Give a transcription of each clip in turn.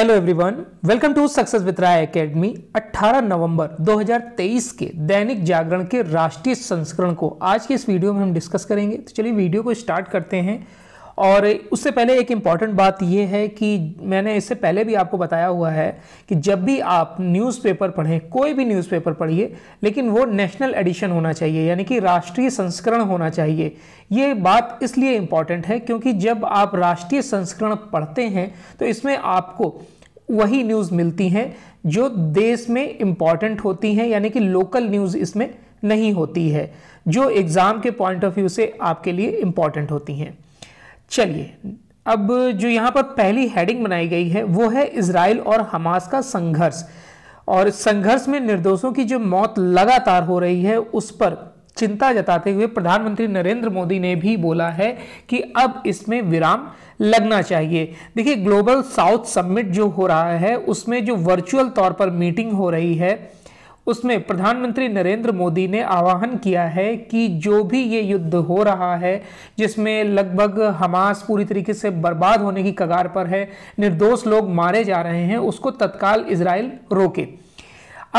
hello everyone welcome to success with Rai academy 18 नवंबर 2023 के दैनिक जागरण के राष्ट्रीय संस्करण को आज के इस वीडियो में हम डिस्कस करेंगे तो चलिए वीडियो को स्टार्ट करते हैं और उससे पहले एक इम्पॉर्टेंट बात यह है कि मैंने इससे पहले भी आपको बताया हुआ है कि जब भी आप न्यूज़पेपर पढ़ें कोई भी न्यूज़पेपर पढ़िए लेकिन वो नेशनल एडिशन होना चाहिए यानी कि राष्ट्रीय संस्करण होना चाहिए ये बात इसलिए इम्पॉर्टेंट है क्योंकि जब आप राष्ट्रीय संस्करण पढ़ते हैं तो इसमें आपको वही न्यूज़ मिलती हैं जो देश में इम्पॉर्टेंट होती हैं यानी कि लोकल न्यूज़ इसमें नहीं होती है जो एग्ज़ाम के पॉइंट ऑफ व्यू से आपके लिए इम्पॉर्टेंट होती हैं चलिए अब जो यहाँ पर पहली हेडिंग बनाई गई है वो है इसराइल और हमास का संघर्ष और संघर्ष में निर्दोषों की जो मौत लगातार हो रही है उस पर चिंता जताते हुए प्रधानमंत्री नरेंद्र मोदी ने भी बोला है कि अब इसमें विराम लगना चाहिए देखिए ग्लोबल साउथ समिट जो हो रहा है उसमें जो वर्चुअल तौर पर मीटिंग हो रही है उसमें प्रधानमंत्री नरेंद्र मोदी ने आह्वान किया है कि जो भी ये युद्ध हो रहा है जिसमें लगभग हमास पूरी तरीके से बर्बाद होने की कगार पर है निर्दोष लोग मारे जा रहे हैं उसको तत्काल इसराइल रोके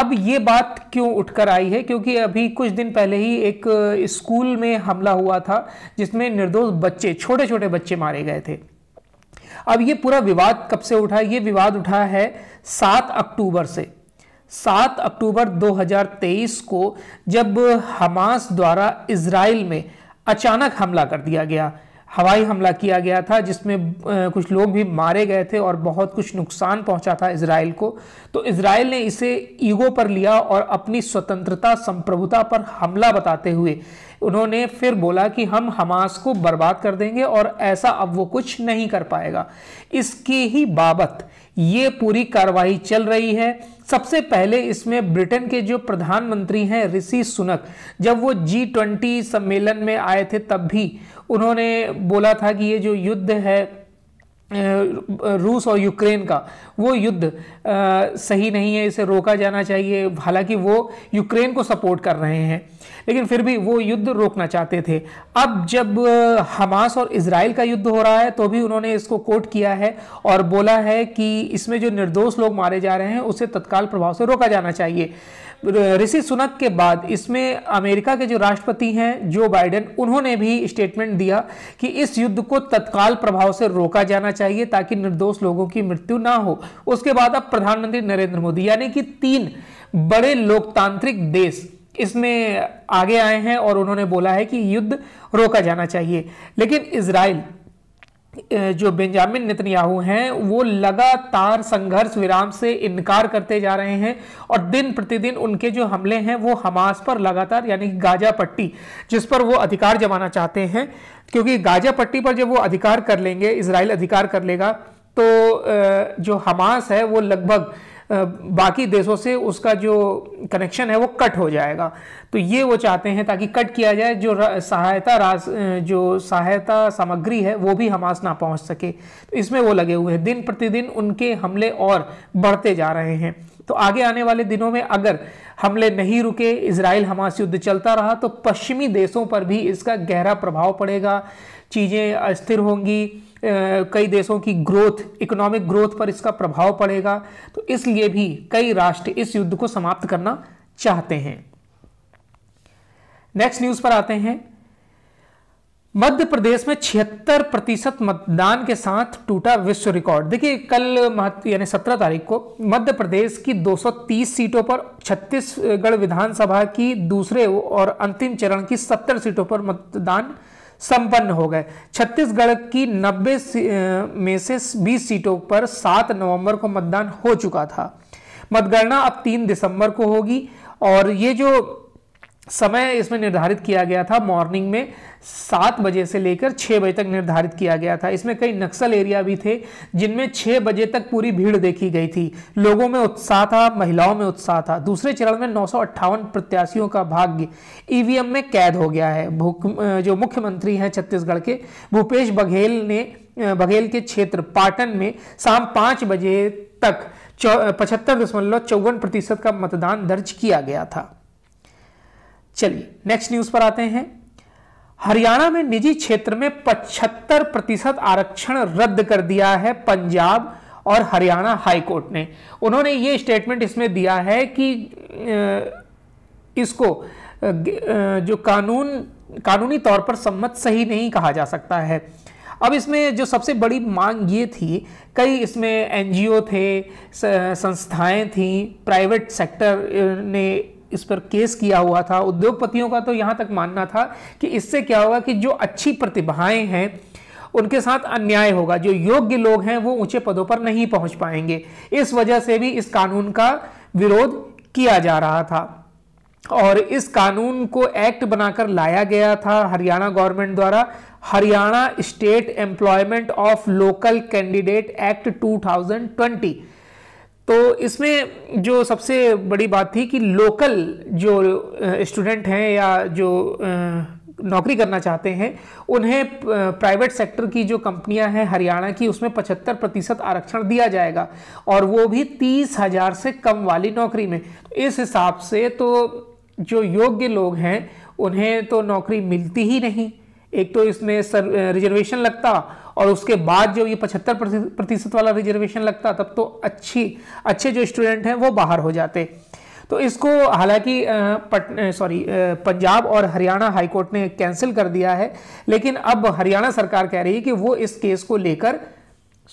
अब ये बात क्यों उठकर आई है क्योंकि अभी कुछ दिन पहले ही एक स्कूल में हमला हुआ था जिसमें निर्दोष बच्चे छोटे छोटे बच्चे मारे गए थे अब ये पूरा विवाद कब से उठा ये विवाद उठा है सात अक्टूबर से सात अक्टूबर 2023 को जब हमास द्वारा इसराइल में अचानक हमला कर दिया गया हवाई हमला किया गया था जिसमें कुछ लोग भी मारे गए थे और बहुत कुछ नुकसान पहुंचा था इसराइल को तो इसराइल ने इसे ईगो पर लिया और अपनी स्वतंत्रता संप्रभुता पर हमला बताते हुए उन्होंने फिर बोला कि हम हमास को बर्बाद कर देंगे और ऐसा अब वो कुछ नहीं कर पाएगा इसके ही बाबत ये पूरी कार्रवाई चल रही है सबसे पहले इसमें ब्रिटेन के जो प्रधानमंत्री हैं ऋषि सुनक जब वो जी ट्वेंटी सम्मेलन में आए थे तब भी उन्होंने बोला था कि ये जो युद्ध है रूस और यूक्रेन का वो युद्ध आ, सही नहीं है इसे रोका जाना चाहिए हालांकि वो यूक्रेन को सपोर्ट कर रहे हैं लेकिन फिर भी वो युद्ध रोकना चाहते थे अब जब हमास और इसराइल का युद्ध हो रहा है तो भी उन्होंने इसको कोट किया है और बोला है कि इसमें जो निर्दोष लोग मारे जा रहे हैं उसे तत्काल प्रभाव से रोका जाना चाहिए ऋषि सुनक के बाद इसमें अमेरिका के जो राष्ट्रपति हैं जो बाइडेन उन्होंने भी स्टेटमेंट दिया कि इस युद्ध को तत्काल प्रभाव से रोका जाना चाहिए ताकि निर्दोष लोगों की मृत्यु ना हो उसके बाद अब प्रधानमंत्री नरेंद्र मोदी यानी कि तीन बड़े लोकतांत्रिक देश इसमें आगे आए हैं और उन्होंने बोला है कि युद्ध रोका जाना चाहिए लेकिन इसराइल जो बेंजामिन नितनयाहू हैं वो लगातार संघर्ष विराम से इनकार करते जा रहे हैं और दिन प्रतिदिन उनके जो हमले हैं वो हमास पर लगातार यानी गाजा पट्टी जिस पर वो अधिकार जमाना चाहते हैं क्योंकि गाजा पट्टी पर जब वो अधिकार कर लेंगे इसराइल अधिकार कर लेगा तो जो हमास है वो लगभग बाकी देशों से उसका जो कनेक्शन है वो कट हो जाएगा तो ये वो चाहते हैं ताकि कट किया जाए जो सहायता राज जो सहायता सामग्री है वो भी हमास ना पहुंच सके तो इसमें वो लगे हुए हैं दिन प्रतिदिन उनके हमले और बढ़ते जा रहे हैं तो आगे आने वाले दिनों में अगर हमले नहीं रुके इसराइल हमास युद्ध चलता रहा तो पश्चिमी देशों पर भी इसका गहरा प्रभाव पड़ेगा चीज़ें अस्थिर होंगी कई देशों की ग्रोथ इकोनॉमिक ग्रोथ पर इसका प्रभाव पड़ेगा तो इसलिए भी कई राष्ट्र इस युद्ध को समाप्त करना चाहते हैं नेक्स्ट न्यूज पर आते हैं मध्य प्रदेश में छिहत्तर प्रतिशत मतदान के साथ टूटा विश्व रिकॉर्ड देखिए कल यानी सत्रह तारीख को मध्य प्रदेश की 230 सीटों पर छत्तीसगढ़ विधानसभा की दूसरे और अंतिम चरण की 70 सीटों पर मतदान संपन्न हो गए छत्तीसगढ़ की 90 में से 20 सीटों पर 7 नवंबर को मतदान हो चुका था मतगणना अब 3 दिसंबर को होगी और ये जो समय इसमें निर्धारित किया गया था मॉर्निंग में सात बजे से लेकर छः बजे तक निर्धारित किया गया था इसमें कई नक्सल एरिया भी थे जिनमें छः बजे तक पूरी भीड़ देखी गई थी लोगों में उत्साह था महिलाओं में उत्साह था दूसरे चरण में नौ प्रत्याशियों का भाग्य ईवीएम में कैद हो गया है जो मुख्यमंत्री हैं छत्तीसगढ़ के भूपेश बघेल ने बघेल के क्षेत्र पाटन में शाम पाँच बजे तक पचहत्तर दशमलव चौवन प्रतिशत का मतदान दर्ज किया गया था चलिए नेक्स्ट न्यूज पर आते हैं हरियाणा में निजी क्षेत्र में 75 प्रतिशत आरक्षण रद्द कर दिया है पंजाब और हरियाणा हाईकोर्ट ने उन्होंने ये स्टेटमेंट इसमें दिया है कि इसको जो कानून कानूनी तौर पर सम्मत सही नहीं कहा जा सकता है अब इसमें जो सबसे बड़ी मांग ये थी कई इसमें एनजीओ थे संस्थाएं थीं प्राइवेट सेक्टर ने इस पर केस किया हुआ था उद्योगपतियों का तो यहाँ तक मानना था कि इससे क्या होगा कि जो अच्छी प्रतिभाएं हैं उनके साथ अन्याय होगा जो योग्य लोग हैं वो ऊंचे पदों पर नहीं पहुंच पाएंगे इस वजह से भी इस कानून का विरोध किया जा रहा था और इस कानून को एक्ट बनाकर लाया गया था हरियाणा गवर्नमेंट द्वारा Haryana state employment of local candidate act 2020 तो इसमें जो सबसे बड़ी बात थी कि लोकल जो स्टूडेंट हैं या जो नौकरी करना चाहते हैं उन्हें प्राइवेट सेक्टर की जो कंपनियां हैं हरियाणा की उसमें 75 प्रतिशत आरक्षण दिया जाएगा और वो भी तीस हज़ार से कम वाली नौकरी में तो इस हिसाब से तो जो योग्य लोग हैं उन्हें तो नौकरी मिलती ही नहीं एक तो इसमें सर रिजर्वेशन लगता और उसके बाद जो ये पचहत्तर प्रतिशत वाला रिजर्वेशन लगता तब तो अच्छी अच्छे जो स्टूडेंट हैं वो बाहर हो जाते तो इसको हालांकि सॉरी पंजाब और हरियाणा हाईकोर्ट ने कैंसिल कर दिया है लेकिन अब हरियाणा सरकार कह रही है कि वो इस केस को लेकर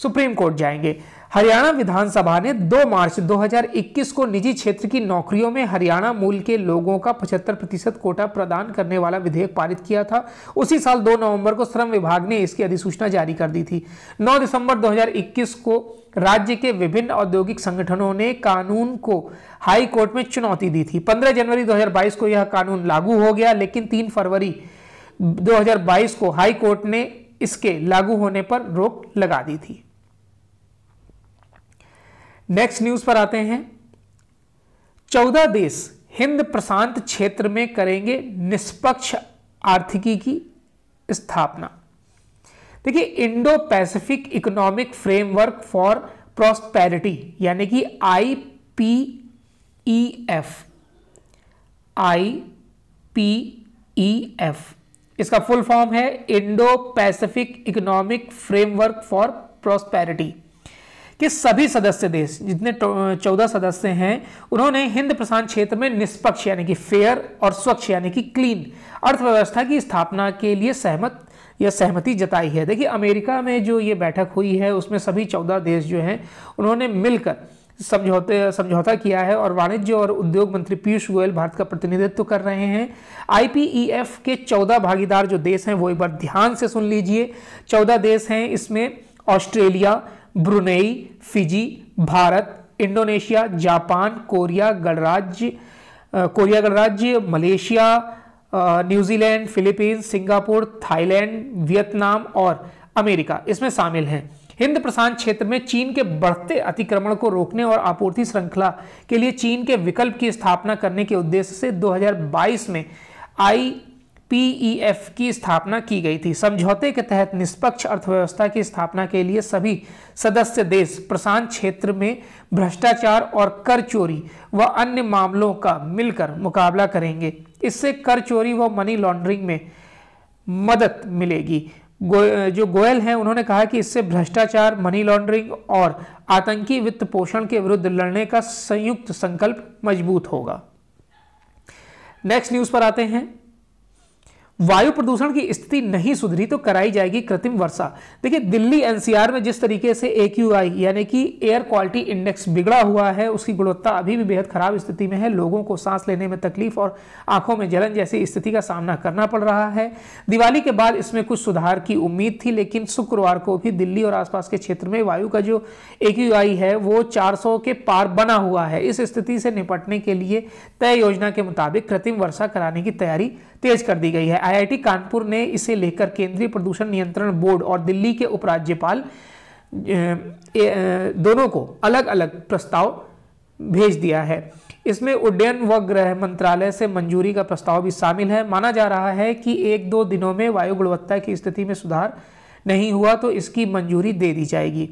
सुप्रीम कोर्ट जाएंगे हरियाणा विधानसभा ने 2 मार्च 2021 को निजी क्षेत्र की नौकरियों में हरियाणा मूल के लोगों का 75 प्रतिशत कोटा प्रदान करने वाला विधेयक पारित किया था उसी साल 2 नवंबर को श्रम विभाग ने इसकी अधिसूचना जारी कर दी थी 9 दिसंबर 2021 को राज्य के विभिन्न औद्योगिक संगठनों ने कानून को हाई कोर्ट में चुनौती दी थी पंद्रह जनवरी दो को यह कानून लागू हो गया लेकिन तीन फरवरी दो को हाई कोर्ट ने इसके लागू होने पर रोक लगा दी थी नेक्स्ट न्यूज पर आते हैं चौदह देश हिंद प्रशांत क्षेत्र में करेंगे निष्पक्ष आर्थिकी की स्थापना देखिए Indo Pacific economic framework for prosperity यानी कि I P E F I P E F इसका फुल फॉर्म है Indo Pacific economic framework for prosperity कि सभी सदस्य देश जितने चौदह सदस्य हैं उन्होंने हिंद प्रशांत क्षेत्र में निष्पक्ष यानी कि फेयर और स्वच्छ यानी कि क्लीन अर्थव्यवस्था की स्थापना के लिए सहमत या सहमति जताई है देखिए अमेरिका में जो ये बैठक हुई है उसमें सभी चौदह देश जो हैं उन्होंने मिलकर समझौते समझौता किया है और वाणिज्य और उद्योग मंत्री पीयूष गोयल भारत का प्रतिनिधित्व कर रहे हैं आईपीईएफ के चौदह भागीदार जो देश हैं वो एक बार ध्यान से सुन लीजिए चौदह देश हैं इसमें Australia Brunei Fiji Bharat Indonesia Japan Korea गणराज्य कोरिया गणराज्य Malaysia New Zealand Philippines Singapore Thailand Vietnam और अमेरिका इसमें शामिल हैं हिंद प्रशांत क्षेत्र में चीन के बढ़ते अतिक्रमण को रोकने और आपूर्ति श्रृंखला के लिए चीन के विकल्प की स्थापना करने के उद्देश्य से 2022 में आई पीईएफ e की स्थापना की गई थी समझौते के तहत निष्पक्ष अर्थव्यवस्था की स्थापना के लिए सभी सदस्य देश प्रशांत क्षेत्र में भ्रष्टाचार और कर चोरी व अन्य मामलों का मिलकर मुकाबला करेंगे इससे कर चोरी व मनी लॉन्ड्रिंग में मदद मिलेगी गो, जो गोयल हैं उन्होंने कहा कि इससे भ्रष्टाचार मनी लॉन्ड्रिंग और आतंकी वित्त पोषण के विरुद्ध लड़ने का संयुक्त संकल्प मजबूत होगा नेक्स्ट न्यूज़ पर आते हैं वायु प्रदूषण की स्थिति नहीं सुधरी तो कराई जाएगी कृत्रिम वर्षा देखिए दिल्ली एनसीआर में जिस तरीके से ए यानी कि एयर क्वालिटी इंडेक्स बिगड़ा हुआ है उसकी गुणवत्ता अभी भी बेहद खराब स्थिति में है लोगों को सांस लेने में तकलीफ और आंखों में जलन जैसी स्थिति का सामना करना पड़ रहा है दिवाली के बाद इसमें कुछ सुधार की उम्मीद थी लेकिन शुक्रवार को भी दिल्ली और आसपास के क्षेत्र में वायु का जो ए है वो सौ के पार बना हुआ है इस स्थिति से निपटने के लिए तय योजना के मुताबिक कृत्रिम वर्षा कराने की तैयारी तेज कर दी गई है आईआईटी कानपुर ने इसे लेकर केंद्रीय प्रदूषण नियंत्रण बोर्ड और दिल्ली के उपराज्यपाल दोनों को अलग अलग प्रस्ताव भेज दिया है इसमें उड्डयन व गृह मंत्रालय से मंजूरी का प्रस्ताव भी शामिल है माना जा रहा है कि एक दो दिनों में वायु गुणवत्ता की स्थिति में सुधार नहीं हुआ तो इसकी मंजूरी दे दी जाएगी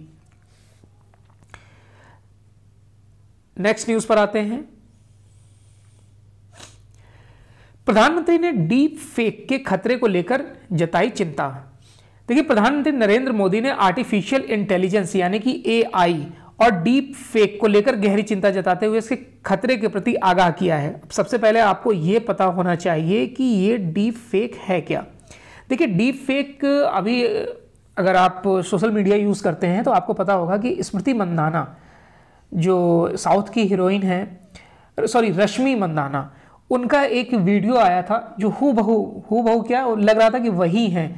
नेक्स्ट न्यूज़ पर आते हैं प्रधानमंत्री ने डीप फेक के खतरे को लेकर जताई चिंता देखिए प्रधानमंत्री नरेंद्र मोदी ने आर्टिफिशियल इंटेलिजेंस यानी कि एआई और डीप फेक को लेकर गहरी चिंता जताते हुए इसके खतरे के प्रति आगाह किया है सबसे पहले आपको ये पता होना चाहिए कि ये डीप फेक है क्या देखिए डीप फेक अभी अगर आप सोशल मीडिया यूज़ करते हैं तो आपको पता होगा कि स्मृति मंदाना जो साउथ की हीरोइन है सॉरी रश्मि मंदाना उनका एक वीडियो आया था जो हु बहू हु बहू क्या लग रहा था कि वही हैं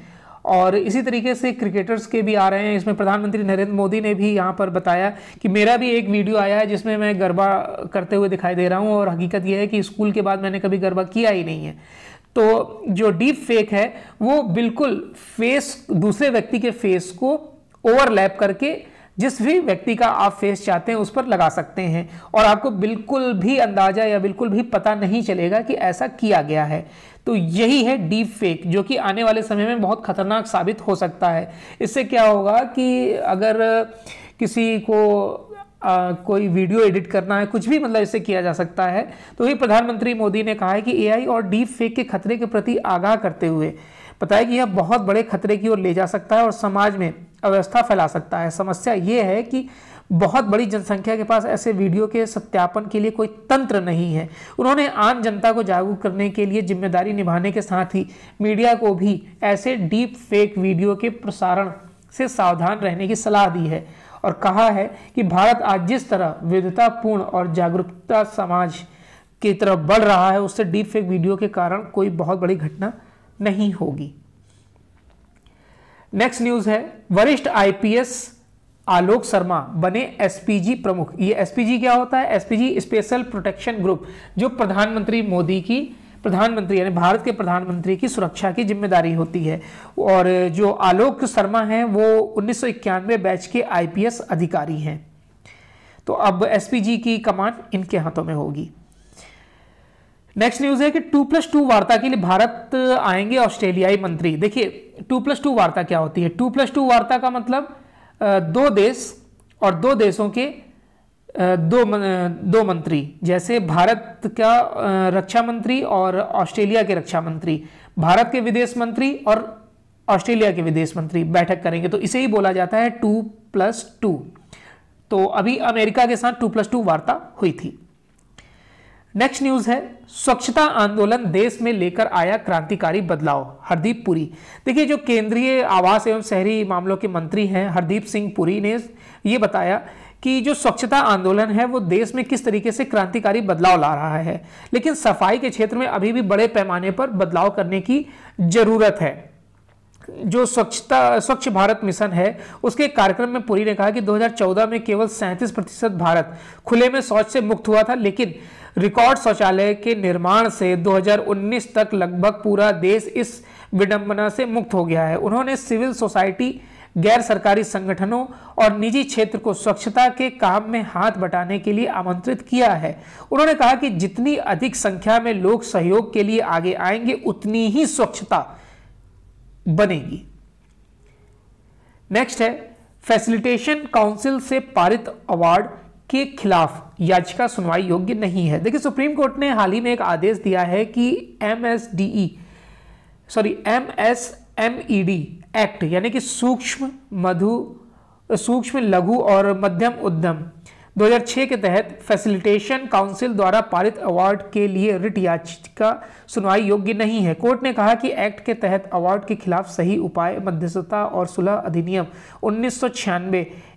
और इसी तरीके से क्रिकेटर्स के भी आ रहे हैं इसमें प्रधानमंत्री नरेंद्र मोदी ने भी यहाँ पर बताया कि मेरा भी एक वीडियो आया है जिसमें मैं गरबा करते हुए दिखाई दे रहा हूँ और हकीकत यह है कि स्कूल के बाद मैंने कभी गरबा किया ही नहीं है तो जो डीप फेक है वो बिल्कुल फेस दूसरे व्यक्ति के फेस को ओवरलैप करके जिस भी व्यक्ति का आप फेस चाहते हैं उस पर लगा सकते हैं और आपको बिल्कुल भी अंदाज़ा या बिल्कुल भी पता नहीं चलेगा कि ऐसा किया गया है तो यही है डीप फेक जो कि आने वाले समय में बहुत खतरनाक साबित हो सकता है इससे क्या होगा कि अगर किसी को आ, कोई वीडियो एडिट करना है कुछ भी मतलब इससे किया जा सकता है तो ये प्रधानमंत्री मोदी ने कहा है कि एआई और डीप फेक के खतरे के प्रति आगाह करते हुए बताया कि यह बहुत बड़े खतरे की ओर ले जा सकता है और समाज में अव्यवस्था फैला सकता है समस्या ये है कि बहुत बड़ी जनसंख्या के पास ऐसे वीडियो के सत्यापन के लिए कोई तंत्र नहीं है उन्होंने आम जनता को जागरूक करने के लिए जिम्मेदारी निभाने के साथ ही मीडिया को भी ऐसे डीप फेक वीडियो के प्रसारण से सावधान रहने की सलाह दी है और कहा है कि भारत आज जिस तरह विविधतापूर्ण और जागरूकता समाज की तरफ बढ़ रहा है उससे डीप फेक वीडियो के कारण कोई बहुत बड़ी घटना नहीं होगी नेक्स्ट न्यूज है वरिष्ठ आईपीएस आलोक शर्मा बने एसपीजी प्रमुख ये एसपीजी क्या होता है एसपीजी स्पेशल प्रोटेक्शन ग्रुप जो प्रधानमंत्री मोदी की प्रधानमंत्री यानी भारत के प्रधानमंत्री की सुरक्षा की जिम्मेदारी होती है और जो आलोक शर्मा हैं वो उन्नीस बैच के आईपीएस अधिकारी हैं तो अब एसपीजी की कमान इनके हाथों में होगी नेक्स्ट न्यूज है कि टू प्लस टू वार्ता के लिए भारत आएंगे ऑस्ट्रेलियाई मंत्री देखिए टू प्लस टू वार्ता क्या होती है टू प्लस टू वार्ता का मतलब दो देश और दो देशों के दो दो मंत्री जैसे भारत का रक्षा मंत्री और ऑस्ट्रेलिया के रक्षा मंत्री भारत के विदेश मंत्री और ऑस्ट्रेलिया के विदेश मंत्री बैठक करेंगे तो इसे ही बोला जाता है टू प्लस टू तो अभी अमेरिका के साथ टू प्लस टू वार्ता हुई थी नेक्स्ट न्यूज है स्वच्छता आंदोलन देश में लेकर आया क्रांतिकारी बदलाव हरदीप पुरी देखिए जो केंद्रीय आवास एवं शहरी मामलों के मंत्री हैं हरदीप सिंह पुरी ने ये बताया कि जो स्वच्छता आंदोलन है वो देश में किस तरीके से क्रांतिकारी बदलाव ला रहा है लेकिन सफाई के क्षेत्र में अभी भी बड़े पैमाने पर बदलाव करने की जरूरत है जो स्वच्छता स्वच्छ भारत मिशन है उसके कार्यक्रम में पुरी ने कहा कि 2014 में केवल सैंतीस प्रतिशत भारत खुले में शौच से मुक्त हुआ था लेकिन रिकॉर्ड शौचालय के निर्माण से 2019 तक लगभग पूरा देश इस विडंबना से मुक्त हो गया है उन्होंने सिविल सोसाइटी गैर सरकारी संगठनों और निजी क्षेत्र को स्वच्छता के काम में हाथ बटाने के लिए आमंत्रित किया है उन्होंने कहा कि जितनी अधिक संख्या में लोग सहयोग के लिए आगे आएंगे उतनी ही स्वच्छता बनेगी नेक्स्ट है फैसिलिटेशन काउंसिल से पारित अवार्ड के खिलाफ याचिका सुनवाई योग्य नहीं है देखिए सुप्रीम कोर्ट ने हाल ही में एक आदेश दिया है कि M S D E sorry M S M E D act यानी कि सूक्ष्म मधु सूक्ष्म लघु और मध्यम उद्यम 2006 के तहत फैसिलिटेशन काउंसिल द्वारा पारित अवार्ड के लिए रिट याचिका सुनवाई योग्य नहीं है कोर्ट ने कहा कि एक्ट के तहत अवार्ड के खिलाफ सही उपाय मध्यस्थता और सुलह अधिनियम उन्नीस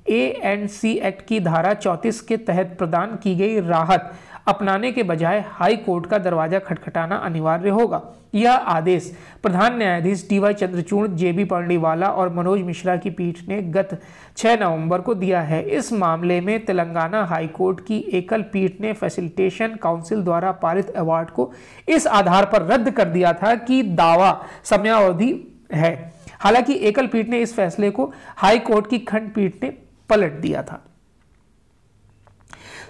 ए एंड सी एक्ट की धारा 34 के तहत प्रदान की गई राहत अपनाने के बजाय हाई कोर्ट का दरवाजा खटखटाना अनिवार्य होगा यह आदेश प्रधान न्यायाधीश D Y Chandrachud J B Pardiwala और मनोज मिश्रा की पीठ ने गत 6 नवंबर को दिया है इस मामले में तेलंगाना हाई कोर्ट की एकल पीठ ने फैसिलिटेशन काउंसिल द्वारा पारित अवार्ड को इस आधार पर रद्द कर दिया था कि दावा समयावधि है हालांकि एकल पीठ ने इस फैसले को हाई कोर्ट की खंडपीठ ने पलट दिया था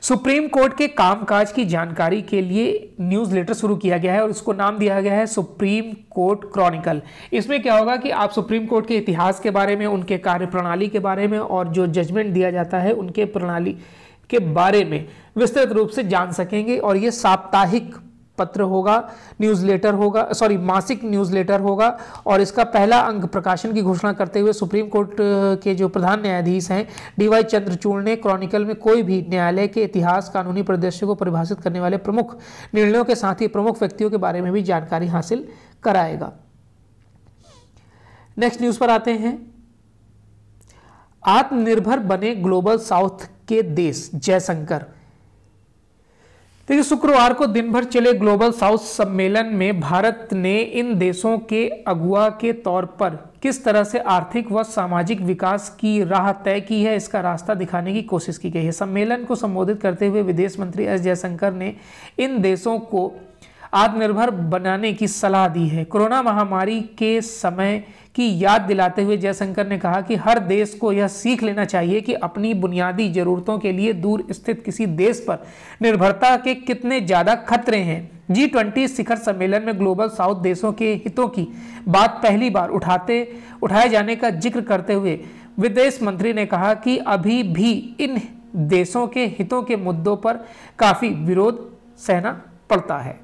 सुप्रीम कोर्ट के कामकाज की जानकारी के लिए न्यूज़ लेटर शुरू किया गया है और इसको नाम दिया गया है सुप्रीम कोर्ट क्रॉनिकल इसमें क्या होगा कि आप सुप्रीम कोर्ट के इतिहास के बारे में उनके कार्य प्रणाली के बारे में और जो जजमेंट दिया जाता है उनके प्रणाली के बारे में विस्तृत रूप से जान सकेंगे और ये साप्ताहिक पत्र होगा न्यूज़लेटर होगा सॉरी मासिक न्यूज़लेटर होगा और इसका पहला अंक प्रकाशन की घोषणा करते हुए सुप्रीम कोर्ट के जो प्रधान न्यायाधीश हैं डीवाई चंद्रचूड़ ने क्रॉनिकल में कोई भी न्यायालय के इतिहास कानूनी परिदृश्य को परिभाषित करने वाले प्रमुख निर्णयों के साथ ही प्रमुख व्यक्तियों के बारे में भी जानकारी हासिल कराएगा नेक्स्ट न्यूज़ पर आते हैं आत्मनिर्भर बने ग्लोबल साउथ के देश जयशंकर देखिए शुक्रवार को दिन भर चले ग्लोबल साउथ सम्मेलन में भारत ने इन देशों के अगुआ के तौर पर किस तरह से आर्थिक व सामाजिक विकास की राह तय की है इसका रास्ता दिखाने की कोशिश की गई है सम्मेलन को संबोधित करते हुए विदेश मंत्री एस जयशंकर ने इन देशों को आत्मनिर्भर बनाने की सलाह दी है कोरोना महामारी के समय की याद दिलाते हुए जयशंकर ने कहा कि हर देश को यह सीख लेना चाहिए कि अपनी बुनियादी ज़रूरतों के लिए दूर स्थित किसी देश पर निर्भरता के कितने ज़्यादा खतरे हैं जी ट्वेंटी शिखर सम्मेलन में ग्लोबल साउथ देशों के हितों की बात पहली बार उठाते उठाए जाने का जिक्र करते हुए विदेश मंत्री ने कहा कि अभी भी इन देशों के हितों के मुद्दों पर काफ़ी विरोध सहना पड़ता है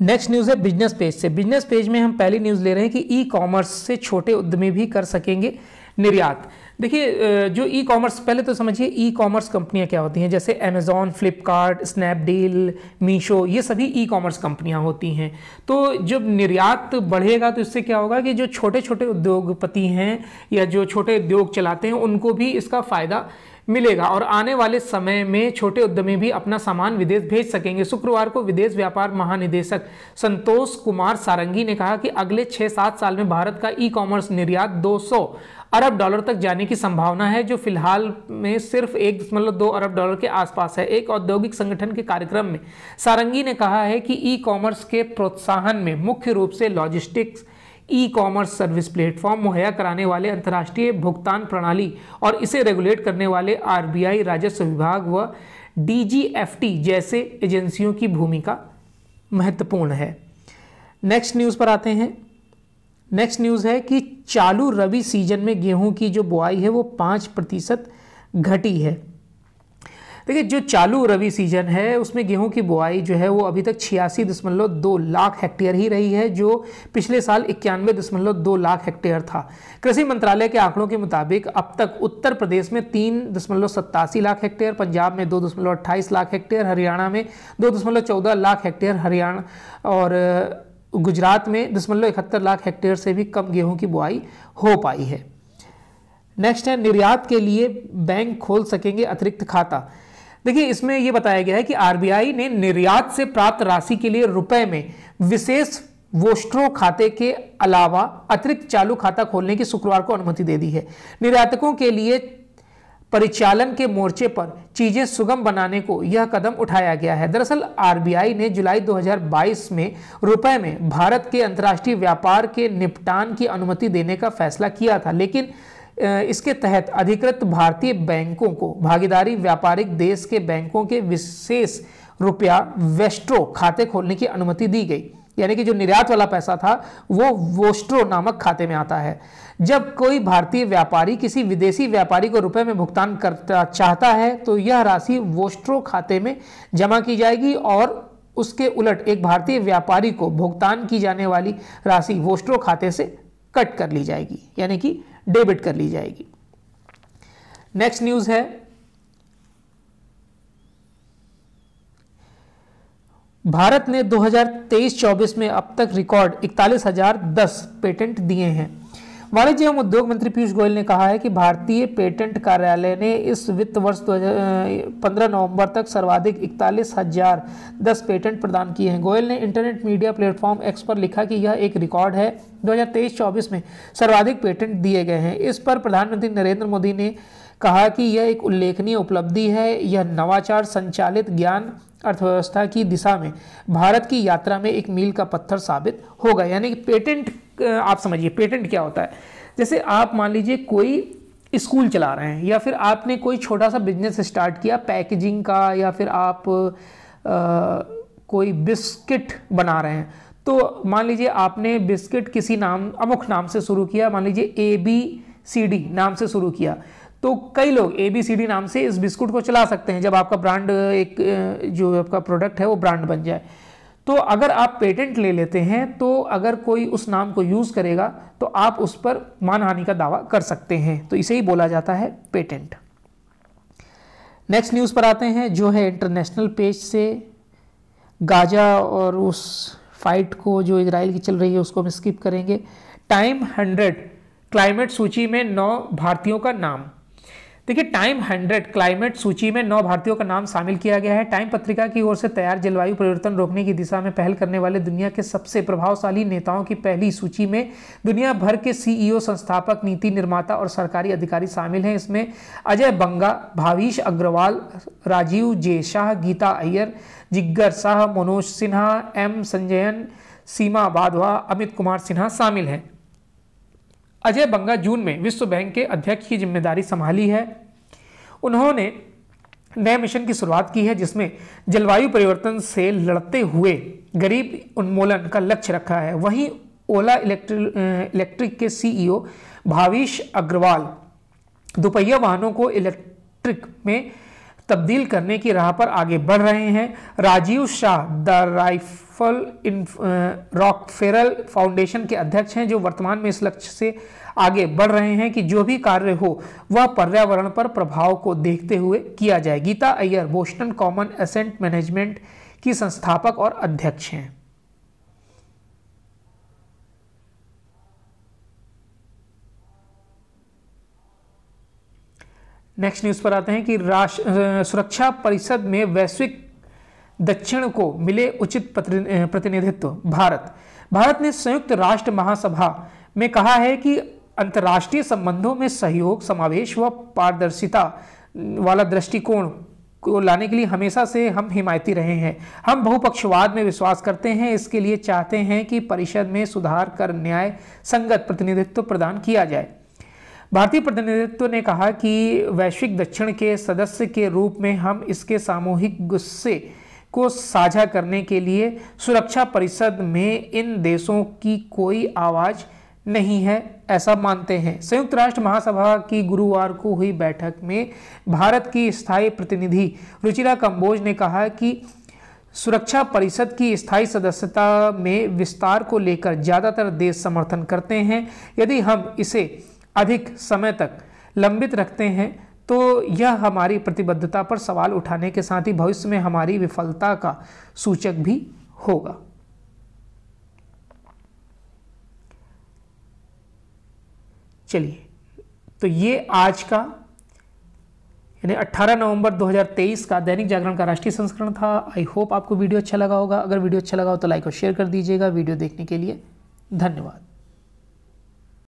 नेक्स्ट न्यूज़ है बिजनेस पेज से बिजनेस पेज में हम पहली न्यूज़ ले रहे हैं कि ई कॉमर्स से छोटे उद्यमी भी कर सकेंगे निर्यात देखिए जो ई कॉमर्स पहले तो समझिए ई कॉमर्स कंपनियां क्या होती हैं जैसे अमेज़ॉन फ्लिपकार्ट स्नैपडील मीशो ये सभी ई कॉमर्स कंपनियां होती हैं तो जब निर्यात बढ़ेगा तो इससे क्या होगा कि जो छोटे छोटे उद्योगपति हैं या जो छोटे उद्योग चलाते हैं उनको भी इसका फ़ायदा मिलेगा और आने वाले समय में छोटे उद्यमी भी अपना सामान विदेश भेज सकेंगे शुक्रवार को विदेश व्यापार महानिदेशक संतोष कुमार सारंगी ने कहा कि अगले छः सात साल में भारत का ई कॉमर्स निर्यात 200 अरब डॉलर तक जाने की संभावना है जो फिलहाल में सिर्फ एक दशमलव दो अरब डॉलर के आसपास है एक औद्योगिक संगठन के कार्यक्रम में सारंगी ने कहा है कि ई कॉमर्स के प्रोत्साहन में मुख्य रूप से logistics e commerce service platform मुहैया कराने वाले अंतर्राष्ट्रीय भुगतान प्रणाली और इसे रेगुलेट करने वाले आर राजस्व विभाग व डी जैसे एजेंसियों की भूमिका महत्वपूर्ण है नेक्स्ट न्यूज़ पर आते हैं नेक्स्ट न्यूज़ है कि चालू रबी सीजन में गेहूं की जो बुआई है वो पाँच प्रतिशत घटी है देखिए जो चालू रबी सीजन है उसमें गेहूं की बुआई जो है वो अभी तक छियासी दशमलव दो लाख हेक्टेयर ही रही है जो पिछले साल इक्यानवे दशमलव दो लाख हेक्टेयर था कृषि मंत्रालय के आंकड़ों के मुताबिक अब तक उत्तर प्रदेश में तीन दशमलव सत्तासी लाख हेक्टेयर पंजाब में दो दशमलव अट्ठाईस लाख हेक्टेयर हरियाणा में दो दशमलव चौदह लाख हेक्टेयर हरियाणा और गुजरात में दशमलव इकहत्तर लाख हेक्टेयर से भी कम गेहूं की बुआई हो पाई है नेक्स्ट है निर्यात के लिए बैंक खोल सकेंगे अतिरिक्त खाता देखिए इसमें यह बताया गया है कि आरबीआई ने निर्यात से प्राप्त राशि के लिए रुपए में विशेष वोस्ट्रो खाते के अलावा अतिरिक्त चालू खाता खोलने की शुक्रवार को अनुमति दे दी है निर्यातकों के लिए परिचालन के मोर्चे पर चीज़ें सुगम बनाने को यह कदम उठाया गया है दरअसल आरबीआई ने जुलाई 2022 में रुपए में भारत के अंतर्राष्ट्रीय व्यापार के निपटान की अनुमति देने का फैसला किया था लेकिन इसके तहत अधिकृत भारतीय बैंकों को भागीदारी व्यापारिक देश के बैंकों के विशेष रुपया वेस्ट्रो खाते खोलने की अनुमति दी गई यानी कि जो निर्यात वाला पैसा था वो वोस्ट्रो नामक खाते में आता है जब कोई भारतीय व्यापारी किसी विदेशी व्यापारी को रुपए में भुगतान करता चाहता है तो यह राशि वोस्ट्रो खाते में जमा की जाएगी और उसके उलट एक भारतीय व्यापारी को भुगतान की जाने वाली राशि वोस्ट्रो खाते से कट कर ली जाएगी यानी कि डेबिट कर ली जाएगी नेक्स्ट न्यूज़ है भारत ने 2023-24 में अब तक रिकॉर्ड 41,010 पेटेंट दिए हैं वाणिज्य एवं उद्योग मंत्री पीयूष गोयल ने कहा है कि भारतीय पेटेंट कार्यालय ने इस वित्त वर्ष 15 नवंबर तक सर्वाधिक इकतालीस हजार दस पेटेंट प्रदान किए हैं गोयल ने इंटरनेट मीडिया प्लेटफॉर्म एक्स पर लिखा कि यह एक रिकॉर्ड है 2023-24 में सर्वाधिक पेटेंट दिए गए हैं इस पर प्रधानमंत्री नरेंद्र मोदी ने कहा कि यह एक उल्लेखनीय उपलब्धि है यह नवाचार संचालित ज्ञान अर्थव्यवस्था की दिशा में भारत की यात्रा में एक मील का पत्थर साबित होगा यानी कि पेटेंट आप समझिए पेटेंट क्या होता है जैसे आप मान लीजिए कोई स्कूल चला रहे हैं या फिर आपने कोई छोटा सा बिजनेस स्टार्ट किया पैकेजिंग का या फिर आप आ, कोई बिस्किट बना रहे हैं तो मान लीजिए आपने बिस्किट किसी नाम अमुख नाम से शुरू किया मान लीजिए ए बी सी डी नाम से शुरू किया तो कई लोग ए बी सी डी नाम से इस बिस्कुट को चला सकते हैं जब आपका ब्रांड एक जो आपका प्रोडक्ट है वो ब्रांड बन जाए तो अगर आप पेटेंट ले लेते हैं तो अगर कोई उस नाम को यूज़ करेगा तो आप उस पर मानहानि का दावा कर सकते हैं तो इसे ही बोला जाता है पेटेंट नेक्स्ट न्यूज़ पर आते हैं जो है इंटरनेशनल पेज से गाजा और उस फाइट को जो इसराइल की चल रही है उसको हम स्किप करेंगे टाइम हंड्रेड क्लाइमेट सूची में नौ भारतीयों का नाम देखिए टाइम हंड्रेड क्लाइमेट सूची में नौ भारतीयों का नाम शामिल किया गया है टाइम पत्रिका की ओर से तैयार जलवायु परिवर्तन रोकने की दिशा में पहल करने वाले दुनिया के सबसे प्रभावशाली नेताओं की पहली सूची में दुनिया भर के सीईओ e संस्थापक नीति निर्माता और सरकारी अधिकारी शामिल हैं इसमें अजय बंगा भावीश अग्रवाल राजीव जे शाह गीता अय्यर जिग्गर शाह मनोज सिन्हा एम संजयन सीमा बाधवा अमित कुमार सिन्हा शामिल हैं अजय बंगा जून में विश्व बैंक के अध्यक्ष की जिम्मेदारी संभाली है उन्होंने नए मिशन की शुरुआत की है जिसमें जलवायु परिवर्तन से लड़ते हुए गरीब उन्मूलन का लक्ष्य रखा है वहीं ओला इलेक्ट्रिक के सीईओ भावीश अग्रवाल दोपहिया वाहनों को इलेक्ट्रिक में तब्दील करने की राह पर आगे बढ़ रहे हैं Rajiv Shah the rifle in Rockefeller foundation के अध्यक्ष हैं जो वर्तमान में इस लक्ष्य से आगे बढ़ रहे हैं कि जो भी कार्य हो वह पर्यावरण पर प्रभाव को देखते हुए किया जाए Geeta Iyer Boston common asset management की संस्थापक और अध्यक्ष हैं नेक्स्ट न्यूज़ पर आते हैं कि राष्ट्र सुरक्षा परिषद में वैश्विक दक्षिण को मिले उचित प्रतिनिधित्व भारत भारत ने संयुक्त राष्ट्र महासभा में कहा है कि अंतर्राष्ट्रीय संबंधों में सहयोग समावेश व पारदर्शिता वाला दृष्टिकोण को लाने के लिए हमेशा से हम हिमायती रहे हैं हम बहुपक्षवाद में विश्वास करते हैं इसके लिए चाहते हैं कि परिषद में सुधार कर न्याय संगत प्रतिनिधित्व प्रदान किया जाए भारतीय प्रतिनिधित्व ने कहा कि वैश्विक दक्षिण के सदस्य के रूप में हम इसके सामूहिक गुस्से को साझा करने के लिए सुरक्षा परिषद में इन देशों की कोई आवाज़ नहीं है ऐसा मानते हैं संयुक्त राष्ट्र महासभा की गुरुवार को हुई बैठक में भारत की स्थायी प्रतिनिधि रुचिरा कंबोज ने कहा कि सुरक्षा परिषद की स्थायी सदस्यता में विस्तार को लेकर ज़्यादातर देश समर्थन करते हैं यदि हम इसे अधिक समय तक लंबित रखते हैं तो यह हमारी प्रतिबद्धता पर सवाल उठाने के साथ ही भविष्य में हमारी विफलता का सूचक भी होगा चलिए तो ये आज का यानी 18 नवंबर 2023 का दैनिक जागरण का राष्ट्रीय संस्करण था आई होप आपको वीडियो अच्छा लगा होगा अगर वीडियो अच्छा लगा हो तो लाइक और शेयर कर दीजिएगा वीडियो देखने के लिए धन्यवाद